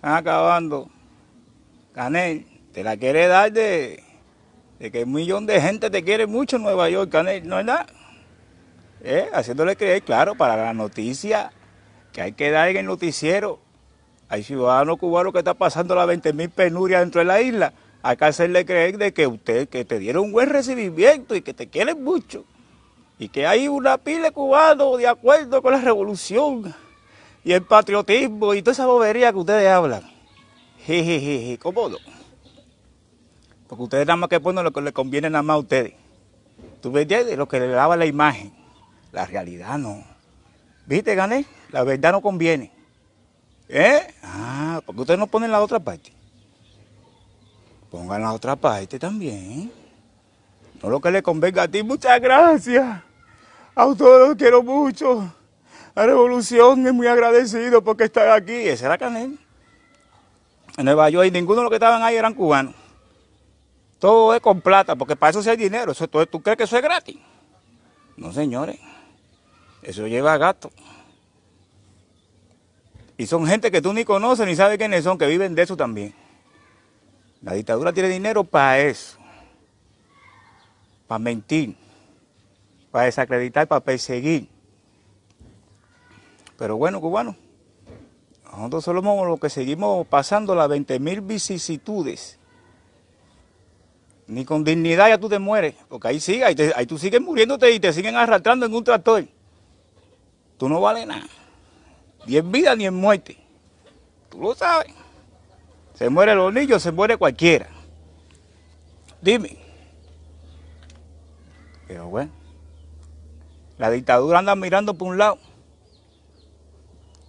están acabando. Canel, te la quiere dar de, que un millón de gente te quiere mucho en Nueva York, Canel, ¿no es nada? ¿Eh? Haciéndole creer, claro, para la noticia que hay que dar en el noticiero. Hay ciudadanos cubanos que están pasando las 20 mil penurias dentro de la isla. Hay que hacerle creer de que usted, que te dieron un buen recibimiento y que te quieren mucho. Y que hay una pila de de acuerdo con la revolución y el patriotismo y toda esa bobería que ustedes hablan. Jejeje, cómodo. Porque ustedes nada más que ponen lo que les conviene nada más a ustedes. ¿Tú me entiendes? Lo que le daba la imagen. La realidad no. ¿Viste, gané? La verdad no conviene. ¿Eh? Ah, porque ustedes no ponen la otra parte. Pongan la otra parte también. No lo que le convenga a ti. Muchas gracias. A ustedes los quiero mucho la revolución es muy agradecido porque está aquí. Ese era Canel. En Nueva York, y ninguno de los que estaban ahí eran cubanos. Todo es con plata, porque para eso se hay dinero. Eso, ¿tú, ¿Tú crees que eso es gratis? No, señores. Eso lleva gato. Y son gente que tú ni conoces ni sabes quiénes son, que viven de eso también. La dictadura tiene dinero para eso. Para mentir, para desacreditar, para perseguir. Pero bueno, cubanos, nosotros somos los que seguimos pasando las 20.000 vicisitudes. Ni con dignidad ya tú te mueres, porque ahí sigue, ahí, tú sigues muriéndote y te siguen arrastrando en un tractor. Tú no vales nada, ni en vida ni en muerte. Tú lo sabes. Se muere los niños, se muere cualquiera. Dime. Pero bueno, la dictadura anda mirando por un lado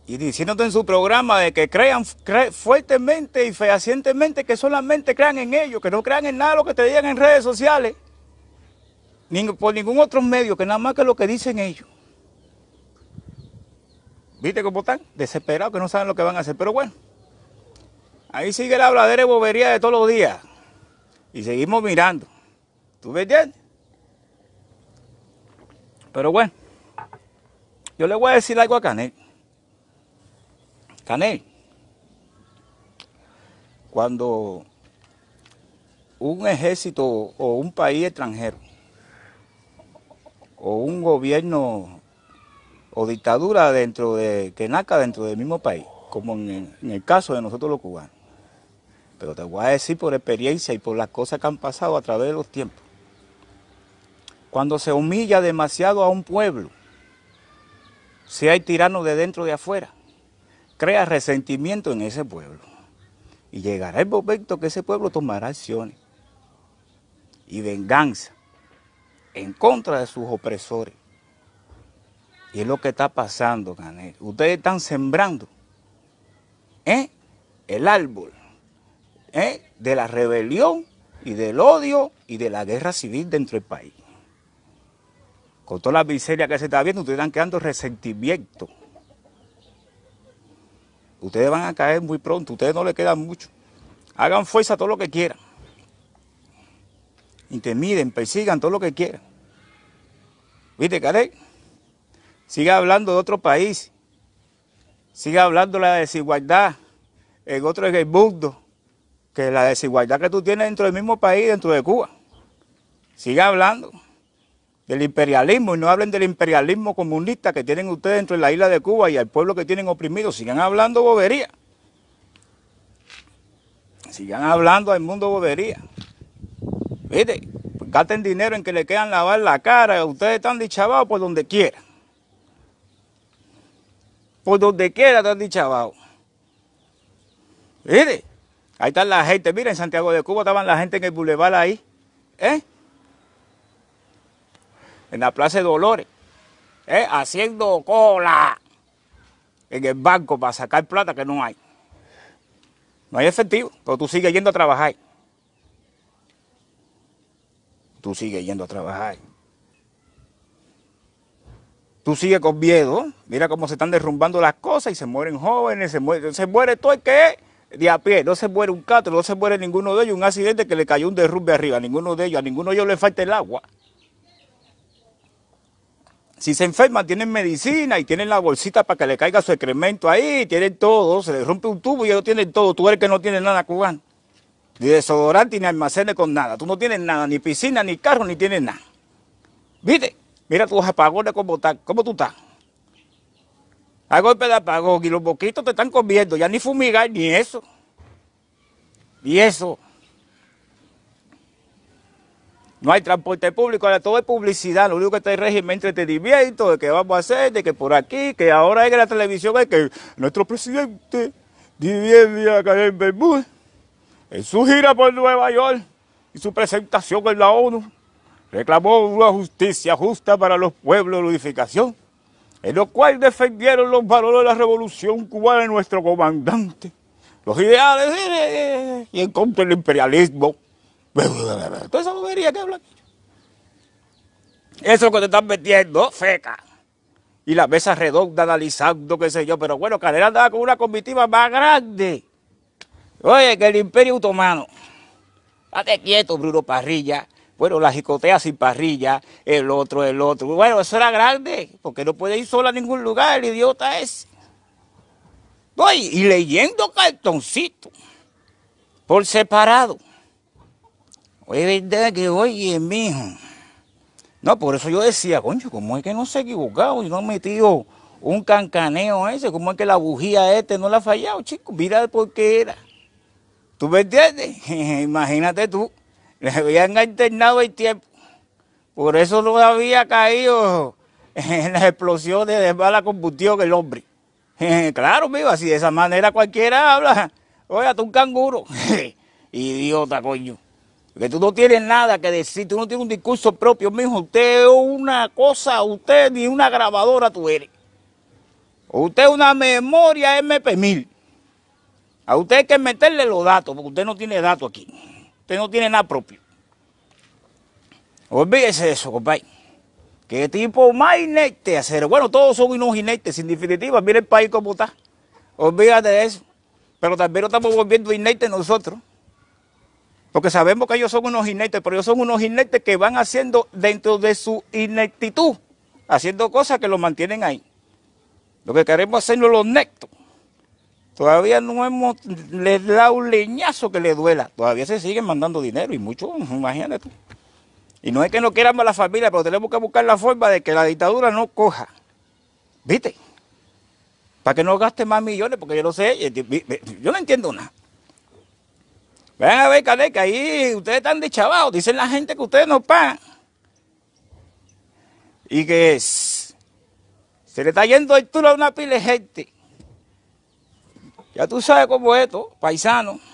y diciéndote en su programa de que crean fuertemente y fehacientemente que solamente crean en ellos, que no crean en nada lo que te digan en redes sociales, ni por ningún otro medio, que nada más que lo que dicen ellos. ¿Viste cómo están? Desesperados, que no saben lo que van a hacer. Pero bueno, ahí sigue la habladera y bobería de todos los días. Y seguimos mirando. ¿Tú ves, entiendes? Pero bueno, yo le voy a decir algo acá, Canel. Canel. Cuando un ejército o un país extranjero o un gobierno o dictadura dentro de que nazca dentro del mismo país, como en el, en el caso de nosotros los cubanos. Pero te voy a decir por experiencia y por las cosas que han pasado a través de los tiempos. Cuando se humilla demasiado a un pueblo, si hay tiranos de dentro y de afuera, crea resentimiento en ese pueblo. Y llegará el momento que ese pueblo tomará acciones y venganza en contra de sus opresores. Y es lo que está pasando, Canel. Ustedes están sembrando ¿eh? el árbol ¿eh? de la rebelión y del odio y de la guerra civil dentro del país. Con toda la miseria que se está viendo, ustedes están creando resentimiento Ustedes van a caer muy pronto, ustedes no le quedan mucho. Hagan fuerza todo lo que quieran. Intimiden, persigan todo lo que quieran. ¿Viste, Karek? Siga hablando de otro país. Siga hablando de la desigualdad en otro es el Que la desigualdad que tú tienes dentro del mismo país, dentro de Cuba. Siga hablando del imperialismo y no hablen del imperialismo comunista que tienen ustedes dentro de la isla de Cuba y al pueblo que tienen oprimido. Sigan hablando bobería. Sigan hablando al mundo bobería. Miren, pues gasten dinero en que le quedan lavar la cara. Ustedes están dichabados por donde quieran. Por donde quiera están dichabados. Miren, ahí está la gente. Mira, en Santiago de Cuba estaban la gente en el bulevar ahí. ¿Eh? en la Plaza de Dolores, ¿eh? haciendo cola en el banco para sacar plata que no hay. No hay efectivo, pero tú sigues yendo a trabajar. Tú sigues yendo a trabajar. Tú sigues con miedo. Mira cómo se están derrumbando las cosas y se mueren jóvenes, se muere, todo el que es de a pie. No se muere un catro, no se muere ninguno de ellos. Un accidente que le cayó un derrumbe arriba. A ninguno de ellos, a ninguno de ellos le falta el agua. Si se enferman, tienen medicina y tienen la bolsita para que le caiga su excremento ahí, tienen todo, se le rompe un tubo y ellos tienen todo. Tú eres que no tiene nada cubano. Ni desodorante, ni almacenes con nada. Tú no tienes nada, ni piscina, ni carro, ni tienes nada. ¿Viste? Mira tus apagones como cómo tú estás. A golpe de apagón y los boquitos te están comiendo. Ya ni fumigar, ni eso. Y eso. No hay transporte público, ahora todo es publicidad, lo único que está en régimen de entretenimiento, de qué vamos a hacer, de que por aquí, que ahora es que la televisión es que nuestro presidente divide acá en Bermúdez, en su gira por Nueva York y su presentación en la ONU, reclamó una justicia justa para los pueblos de unificación, en lo cual defendieron los valores de la revolución cubana de nuestro comandante, los ideales eh, eh, eh, y en contra del imperialismo. Toda esa bobería que habla Eso que te están metiendo, feca. Y la mesa redonda analizando, qué sé yo. Pero bueno, Canela andaba con una comitiva más grande. Oye, que el Imperio Otomano. Date quieto, Bruno Parrilla. Bueno, la jicotea sin parrilla, el otro, el otro. Bueno, eso era grande, porque no puede ir sola a ningún lugar, el idiota ese. y leyendo cartoncito, por separado. Oye, verdad que, oye, mijo. No, por eso yo decía, coño, ¿cómo es que no se ha equivocado? y no ha metido un cancaneo ese, ¿cómo es que la bujía este no la ha fallado, chico? Mira por qué era. ¿Tú me entiendes? Imagínate tú, le habían alternado el tiempo. Por eso no había caído en las explosiones de bala combustión del hombre. Claro, mijo, así de esa manera cualquiera habla. Oye, tú un canguro. Idiota, coño. Porque tú no tienes nada que decir, tú no tienes un discurso propio, mijo. Usted es una cosa, usted ni una grabadora tú eres. Usted es una memoria MP1000. A usted hay que meterle los datos, porque usted no tiene datos aquí. Usted no tiene nada propio. Olvídese de eso, compadre. ¿Qué tipo más inerte hacer? Bueno, todos somos unos inertes, sin definitiva. Mira el país como está. Olvídate de eso. Pero también lo estamos volviendo inerte nosotros. Porque sabemos que ellos son unos inectos, pero ellos son unos inectos que van haciendo dentro de su inectitud, haciendo cosas que los mantienen ahí. Lo que queremos hacerlo los nectos. Todavía no hemos dado un leñazo que le duela. Todavía se siguen mandando dinero y mucho, imagínate tú. Y no es que no queramos a la familia, pero tenemos que buscar la forma de que la dictadura no coja. ¿Viste? Para que no gaste más millones, porque yo no sé, yo no entiendo nada. Ven a ver, que ahí ustedes están chavados, Dicen la gente que ustedes no pagan. Y que es, se le está yendo el a una pile gente. Ya tú sabes cómo es esto, paisano.